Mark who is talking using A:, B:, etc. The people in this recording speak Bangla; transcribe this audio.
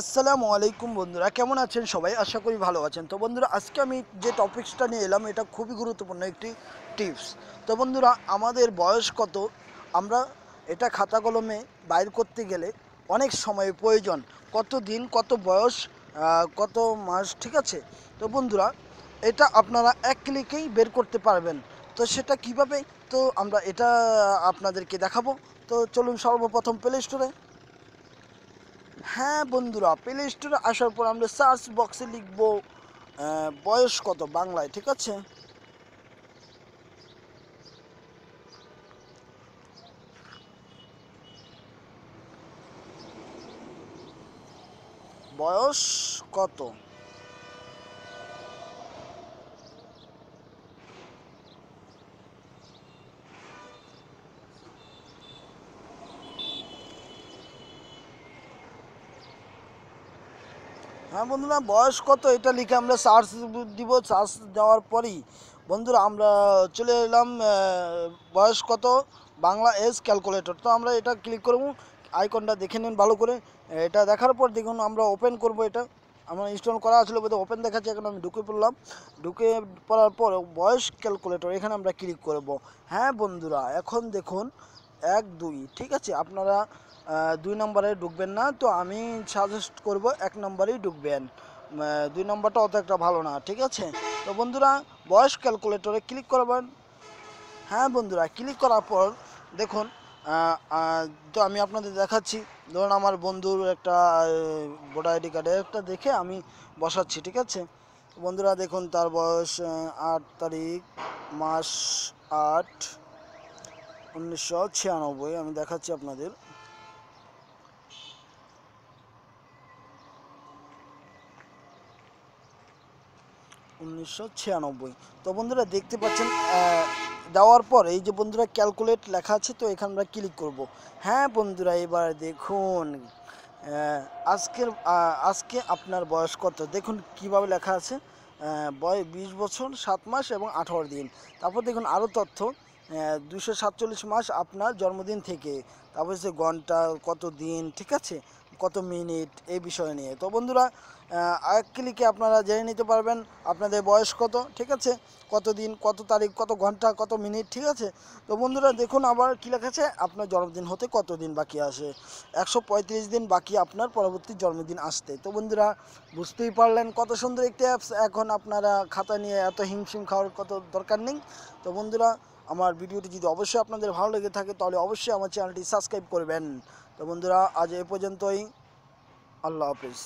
A: আসসালামু আলাইকুম বন্ধুরা কেমন আছেন সবাই আশা করি ভালো আছেন তো বন্ধুরা আজকে আমি যে টপিক্সটা নিয়ে এলাম এটা খুবই গুরুত্বপূর্ণ একটি টিপস তো বন্ধুরা আমাদের বয়স কত আমরা এটা খাতা কলমে বাইর করতে গেলে অনেক সময় প্রয়োজন কত দিন কত বয়স কত মাস ঠিক আছে তো বন্ধুরা এটা আপনারা এক ক্লিকেই বের করতে পারবেন তো সেটা কিভাবে তো আমরা এটা আপনাদেরকে দেখাবো তো চলুন সর্বপ্রথম প্লে স্টোরে হ্যাঁ বন্ধুরা প্লে স্টোরে আসার পর আমরা সার্চ বক্সে লিখব বয়স কত বাংলায় ঠিক আছে বয়স কত হ্যাঁ বন্ধুরা বয়স কত এটা লিখে আমরা চার্জ দিব চার্জ দেওয়ার পরই বন্ধুরা আমরা চলে এলাম বয়স কত বাংলা এজ ক্যালকুলেটর তো আমরা এটা ক্লিক করব আইকনটা দেখে নিন ভালো করে এটা দেখার পর দেখুন আমরা ওপেন করব এটা আমার ইনস্টল করা আসলে বোধহয় ওপেন দেখাচ্ছে এখন আমি ঢুকে পড়লাম ঢুকে পড়ার পর বয়স ক্যালকুলেটর এখানে আমরা ক্লিক করব হ্যাঁ বন্ধুরা এখন দেখুন এক দুই ঠিক আছে আপনারা দুই নম্বরে ঢুকবেন না তো আমি সাজেস্ট করব এক নম্বরেই ঢুকবেন দুই নম্বরটা অত একটা ভালো না ঠিক আছে তো বন্ধুরা বয়স ক্যালকুলেটরে ক্লিক করবেন হ্যাঁ বন্ধুরা ক্লিক করার পর দেখুন তো আমি আপনাদের দেখাচ্ছি ধরুন আমার বন্ধুর একটা ভোটার আইডি কার্ডের একটা দেখে আমি বসাচ্ছি ঠিক আছে বন্ধুরা দেখুন তার বয়স আট তারিখ মাস আট উনিশশো ছিয়ানব্বই আমি দেখাচ্ছি আপনাদের উনিশশো ছিয়ানব্বই তো বন্ধুরা দেখতে পাচ্ছেন দেওয়ার পর এই যে বন্ধুরা ক্যালকুলেট লেখা আছে তো এখানে আমরা ক্লিক করব হ্যাঁ বন্ধুরা এবার দেখুন আজকের আজকে আপনার বয়স কত দেখুন কিভাবে লেখা আছে বয় বিশ বছর সাত মাস এবং আঠারো দিন তারপর দেখুন আরও তথ্য হ্যাঁ, দুশো সাতচল্লিশ মাস আপনার জন্মদিন থেকে তারপর সে ঘন্টা কত দিন ঠিক আছে কত মিনিট এই বিষয় নিয়ে তো বন্ধুরা এক ক্লিকে আপনারা জেনে নিতে পারবেন আপনাদের বয়স কত ঠিক আছে কত দিন কত তারিখ কত ঘন্টা কত মিনিট ঠিক আছে তো বন্ধুরা দেখুন আবার কী লেখাছে আপনার জন্মদিন হতে কত দিন বাকি আসে একশো দিন বাকি আপনার পরবর্তী জন্মদিন আসতে তো বন্ধুরা বুঝতেই পারলেন কত সুন্দর একটি অ্যাপস এখন আপনারা খাতা নিয়ে এত হিমশিম খাওয়ার কত দরকার নেই তো বন্ধুরা আমার ভিডিওটি যদি অবশ্যই আপনাদের ভালো লেগে থাকে তাহলে অবশ্যই আমার চ্যানেলটি সাবস্ক্রাইব করবেন তো বন্ধুরা আজ এ পর্যন্তই আল্লাহ হাফিজ